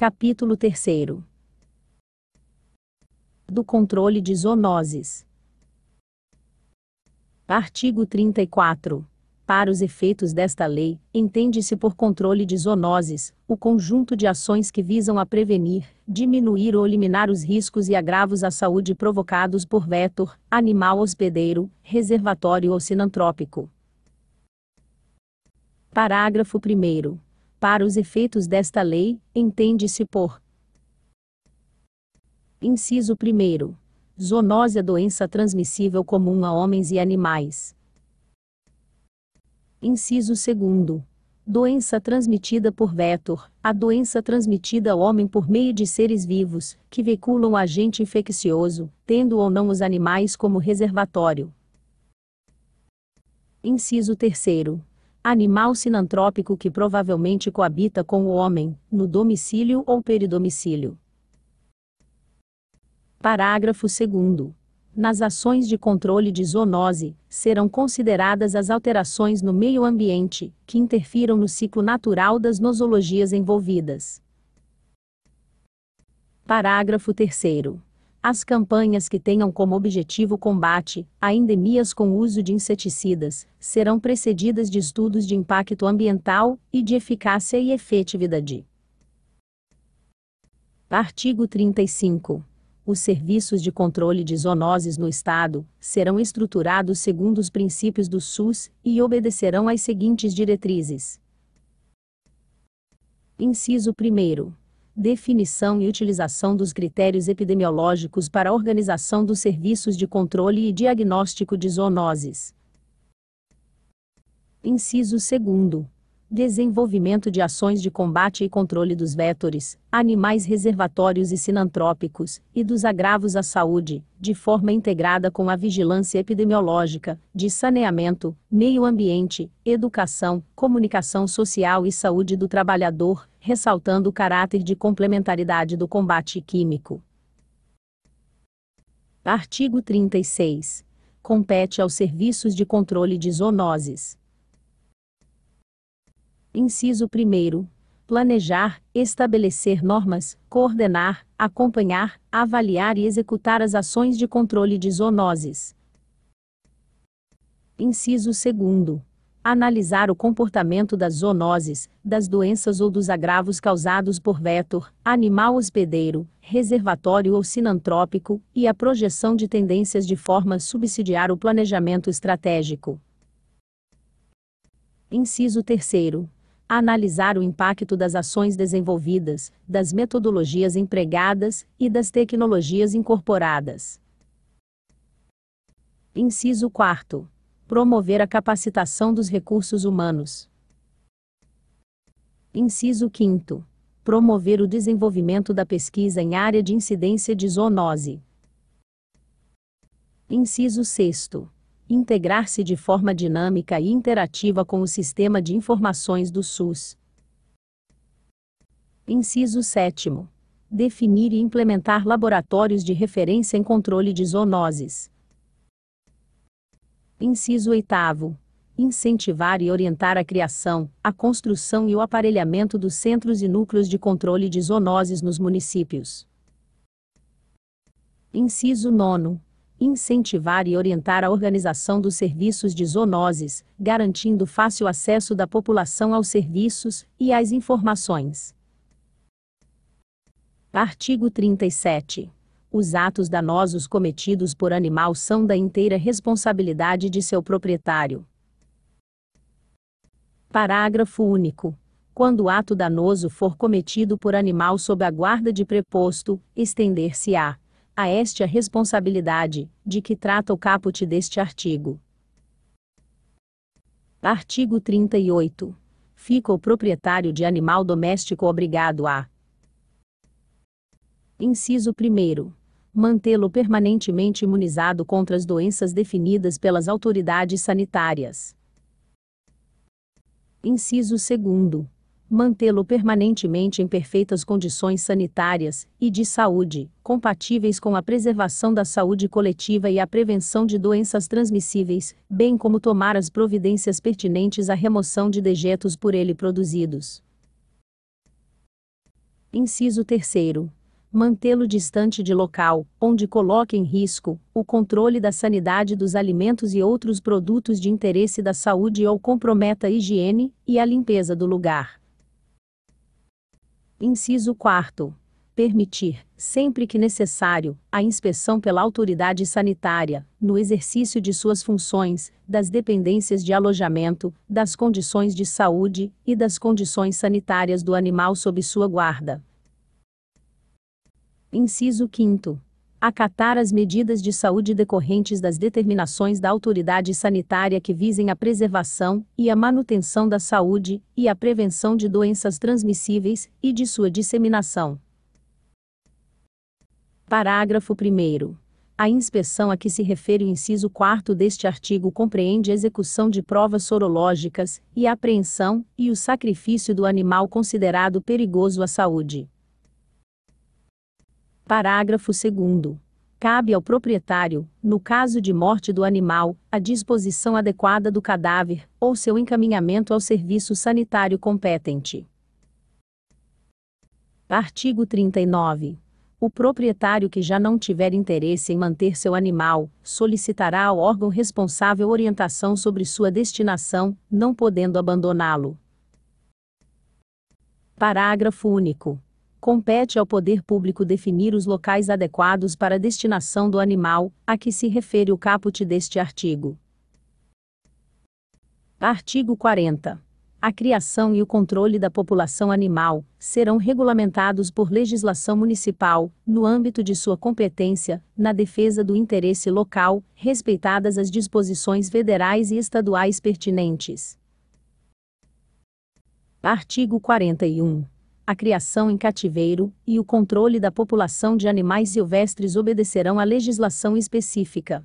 Capítulo 3 Do controle de zoonoses. Artigo 34. Para os efeitos desta lei, entende-se por controle de zoonoses o conjunto de ações que visam a prevenir, diminuir ou eliminar os riscos e agravos à saúde provocados por vetor, animal hospedeiro, reservatório ou sinantrópico. Parágrafo 1 para os efeitos desta lei, entende-se por Inciso 1. Zoonose é doença transmissível comum a homens e animais. Inciso 2. Doença transmitida por vetor, a doença transmitida ao homem por meio de seres vivos, que veiculam agente infeccioso, tendo ou não os animais como reservatório. Inciso 3 animal sinantrópico que provavelmente coabita com o homem, no domicílio ou peridomicílio. Parágrafo 2. Nas ações de controle de zoonose, serão consideradas as alterações no meio ambiente, que interfiram no ciclo natural das nosologias envolvidas. Parágrafo 3. As campanhas que tenham como objetivo o combate a endemias com uso de inseticidas serão precedidas de estudos de impacto ambiental e de eficácia e efetividade. Artigo 35. Os serviços de controle de zoonoses no Estado serão estruturados segundo os princípios do SUS e obedecerão às seguintes diretrizes: Inciso 1 definição e utilização dos critérios epidemiológicos para a organização dos serviços de controle e diagnóstico de zoonoses. Inciso 2 desenvolvimento de ações de combate e controle dos vetores, animais reservatórios e sinantrópicos, e dos agravos à saúde, de forma integrada com a vigilância epidemiológica, de saneamento, meio ambiente, educação, comunicação social e saúde do trabalhador, ressaltando o caráter de complementaridade do combate químico. Artigo 36. Compete aos serviços de controle de zoonoses Inciso 1. Planejar, estabelecer normas, coordenar, acompanhar, avaliar e executar as ações de controle de zoonoses. Inciso 2 analisar o comportamento das zoonoses, das doenças ou dos agravos causados por vetor, animal hospedeiro, reservatório ou sinantrópico, e a projeção de tendências de forma a subsidiar o planejamento estratégico. Inciso 3 analisar o impacto das ações desenvolvidas, das metodologias empregadas e das tecnologias incorporadas. Inciso 4. Promover a capacitação dos recursos humanos. Inciso 5. Promover o desenvolvimento da pesquisa em área de incidência de zoonose. Inciso 6 integrar-se de forma dinâmica e interativa com o sistema de informações do SUS. Inciso 7. Definir e implementar laboratórios de referência em controle de zoonoses. Inciso 8. Incentivar e orientar a criação, a construção e o aparelhamento dos centros e núcleos de controle de zoonoses nos municípios. Inciso 9 incentivar e orientar a organização dos serviços de zoonoses, garantindo fácil acesso da população aos serviços e às informações. Artigo 37. Os atos danosos cometidos por animal são da inteira responsabilidade de seu proprietário. Parágrafo único quando o ato danoso for cometido por animal sob a guarda de preposto, estender-se-á a este a responsabilidade, de que trata o caput deste artigo. Artigo 38. Fica o proprietário de animal doméstico obrigado a. Inciso 1. Mantê-lo permanentemente imunizado contra as doenças definidas pelas autoridades sanitárias. Inciso 2 mantê-lo permanentemente em perfeitas condições sanitárias e de saúde, compatíveis com a preservação da saúde coletiva e a prevenção de doenças transmissíveis, bem como tomar as providências pertinentes à remoção de dejetos por ele produzidos. Inciso 3 mantê-lo distante de local, onde coloque em risco o controle da sanidade dos alimentos e outros produtos de interesse da saúde ou comprometa a higiene e a limpeza do lugar. Inciso 4. Permitir, sempre que necessário, a inspeção pela autoridade sanitária, no exercício de suas funções, das dependências de alojamento, das condições de saúde e das condições sanitárias do animal sob sua guarda. Inciso 5 acatar as medidas de saúde decorrentes das determinações da autoridade sanitária que visem a preservação e a manutenção da saúde e a prevenção de doenças transmissíveis e de sua disseminação. Parágrafo 1. A inspeção a que se refere o inciso 4 deste artigo compreende a execução de provas sorológicas e a apreensão e o sacrifício do animal considerado perigoso à saúde. Parágrafo 2. Cabe ao proprietário, no caso de morte do animal, a disposição adequada do cadáver ou seu encaminhamento ao serviço sanitário competente. Artigo 39. O proprietário que já não tiver interesse em manter seu animal, solicitará ao órgão responsável orientação sobre sua destinação, não podendo abandoná-lo. Parágrafo único compete ao poder público definir os locais adequados para a destinação do animal, a que se refere o caput deste artigo. Artigo 40. A criação e o controle da população animal serão regulamentados por legislação municipal, no âmbito de sua competência, na defesa do interesse local, respeitadas as disposições federais e estaduais pertinentes. Artigo 41 a criação em cativeiro e o controle da população de animais silvestres obedecerão à legislação específica.